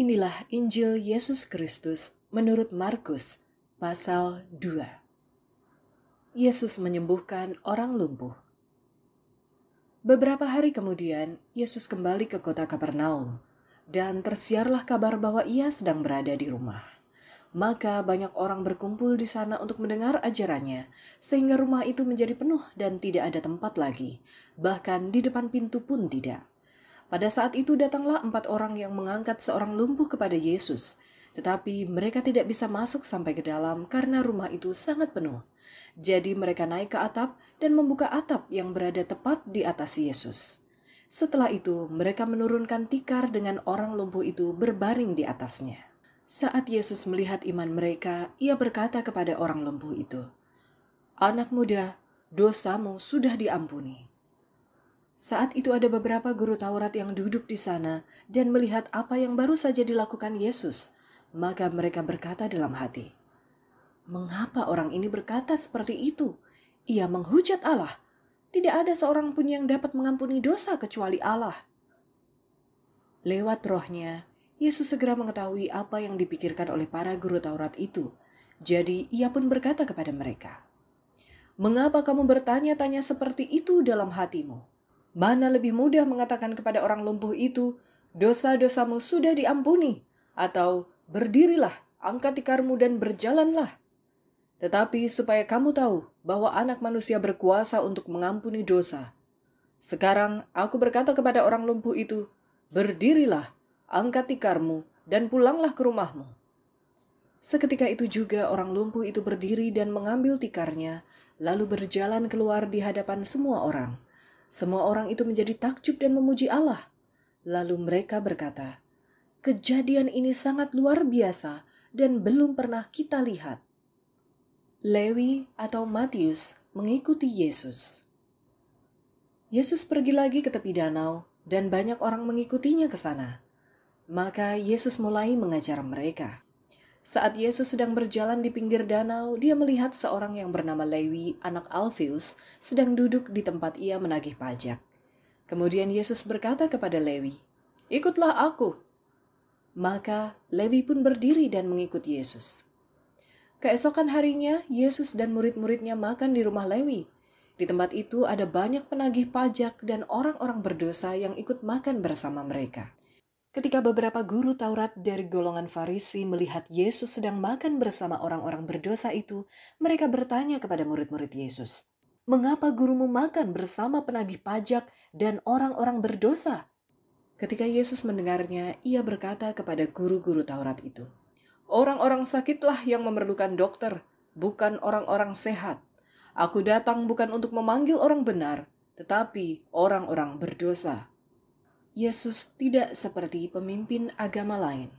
Inilah Injil Yesus Kristus menurut Markus pasal 2. Yesus menyembuhkan orang lumpuh. Beberapa hari kemudian, Yesus kembali ke kota Kapernaum dan tersiarlah kabar bahwa ia sedang berada di rumah. Maka banyak orang berkumpul di sana untuk mendengar ajarannya, sehingga rumah itu menjadi penuh dan tidak ada tempat lagi, bahkan di depan pintu pun tidak. Pada saat itu datanglah empat orang yang mengangkat seorang lumpuh kepada Yesus, tetapi mereka tidak bisa masuk sampai ke dalam karena rumah itu sangat penuh. Jadi mereka naik ke atap dan membuka atap yang berada tepat di atas Yesus. Setelah itu, mereka menurunkan tikar dengan orang lumpuh itu berbaring di atasnya. Saat Yesus melihat iman mereka, ia berkata kepada orang lumpuh itu, "Anak muda, dosamu sudah diampuni." Saat itu ada beberapa guru Taurat yang duduk di sana dan melihat apa yang baru saja dilakukan Yesus, maka mereka berkata dalam hati, "Mengapa orang ini berkata seperti itu? Ia menghujat Allah. Tidak ada seorang pun yang dapat mengampuni dosa kecuali Allah." Lewat rohnya, Yesus segera mengetahui apa yang dipikirkan oleh para guru Taurat itu. Jadi ia pun berkata kepada mereka, "Mengapa kamu bertanya-tanya seperti itu dalam hatimu?" Mana lebih mudah mengatakan kepada orang lumpuh itu, dosa-dosamu sudah diampuni, atau berdirilah, angkat tikarmu dan berjalanlah. Tetapi supaya kamu tahu bahwa anak manusia berkuasa untuk mengampuni dosa. Sekarang aku berkata kepada orang lumpuh itu, berdirilah, angkat tikarmu, dan pulanglah ke rumahmu. Seketika itu juga orang lumpuh itu berdiri dan mengambil tikarnya, lalu berjalan keluar di hadapan semua orang. Semua orang itu menjadi takjub dan memuji Allah. Lalu mereka berkata, "Kejadian ini sangat luar biasa dan belum pernah kita lihat." Lewi atau Matius mengikuti Yesus. Yesus pergi lagi ke tepi danau, dan banyak orang mengikutinya ke sana. Maka Yesus mulai mengajar mereka. Saat Yesus sedang berjalan di pinggir danau, dia melihat seorang yang bernama Lewi, anak Alfius, sedang duduk di tempat ia menagih pajak. Kemudian Yesus berkata kepada Lewi, "Ikutlah aku." Maka Lewi pun berdiri dan mengikut Yesus. Keesokan harinya, Yesus dan murid-muridnya makan di rumah Lewi. Di tempat itu ada banyak penagih pajak dan orang-orang berdosa yang ikut makan bersama mereka. Ketika beberapa guru Taurat dari golongan Farisi melihat Yesus sedang makan bersama orang-orang berdosa itu, mereka bertanya kepada murid-murid Yesus, "Mengapa gurumu makan bersama penagih pajak dan orang-orang berdosa?" Ketika Yesus mendengarnya, ia berkata kepada guru-guru Taurat itu, "Orang-orang sakitlah yang memerlukan dokter, bukan orang-orang sehat. Aku datang bukan untuk memanggil orang benar, tetapi orang-orang berdosa." Yesus tidak seperti pemimpin agama lain.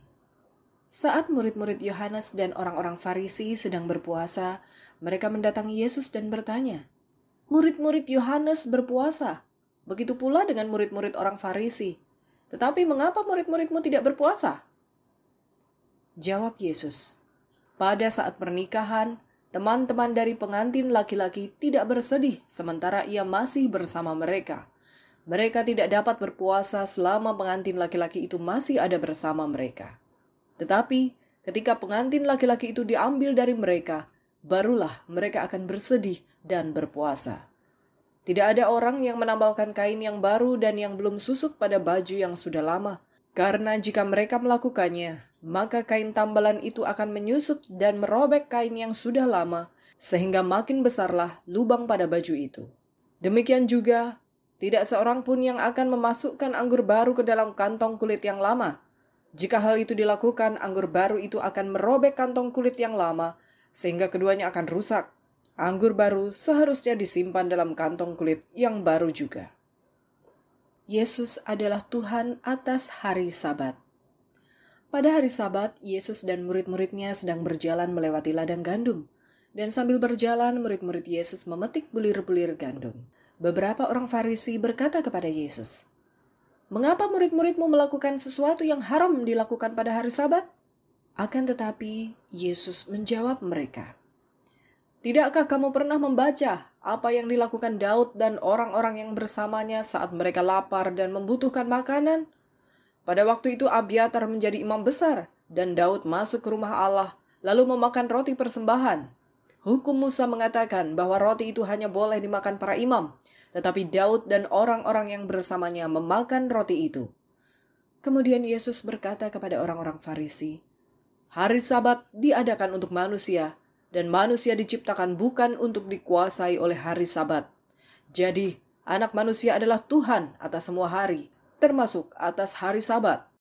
Saat murid-murid Yohanes dan orang-orang Farisi sedang berpuasa, mereka mendatangi Yesus dan bertanya, "Murid-murid Yohanes berpuasa, begitu pula dengan murid-murid orang Farisi. Tetapi mengapa murid-muridmu tidak berpuasa?" Jawab Yesus, "Pada saat pernikahan, teman-teman dari pengantin laki-laki tidak bersedih sementara ia masih bersama mereka." mereka tidak dapat berpuasa selama pengantin laki-laki itu masih ada bersama mereka. Tetapi, ketika pengantin laki-laki itu diambil dari mereka, barulah mereka akan bersedih dan berpuasa. Tidak ada orang yang menambalkan kain yang baru dan yang belum susut pada baju yang sudah lama, karena jika mereka melakukannya, maka kain tambalan itu akan menyusut dan merobek kain yang sudah lama, sehingga makin besarlah lubang pada baju itu. Demikian juga, tidak seorang pun yang akan memasukkan anggur baru ke dalam kantong kulit yang lama. Jika hal itu dilakukan, anggur baru itu akan merobek kantong kulit yang lama, sehingga keduanya akan rusak. Anggur baru seharusnya disimpan dalam kantong kulit yang baru juga. Yesus adalah Tuhan atas hari Sabat. Pada hari Sabat, Yesus dan murid-muridnya sedang berjalan melewati ladang gandum, dan sambil berjalan, murid-murid Yesus memetik bulir-bulir gandum beberapa orang Farisi berkata kepada Yesus, "Mengapa murid-muridmu melakukan sesuatu yang haram dilakukan pada hari Sabat?" Akan tetapi, Yesus menjawab mereka, "Tidakkah kamu pernah membaca apa yang dilakukan Daud dan orang-orang yang bersamanya saat mereka lapar dan membutuhkan makanan? Pada waktu itu, Abiatar menjadi imam besar, dan Daud masuk ke rumah Allah, lalu memakan roti persembahan." Hukum Musa mengatakan bahwa roti itu hanya boleh dimakan para imam, tetapi Daud dan orang-orang yang bersamanya memakan roti itu. Kemudian Yesus berkata kepada orang-orang Farisi, "Hari Sabat diadakan untuk manusia, dan manusia diciptakan bukan untuk dikuasai oleh hari Sabat. Jadi, Anak Manusia adalah Tuhan atas semua hari, termasuk atas hari Sabat."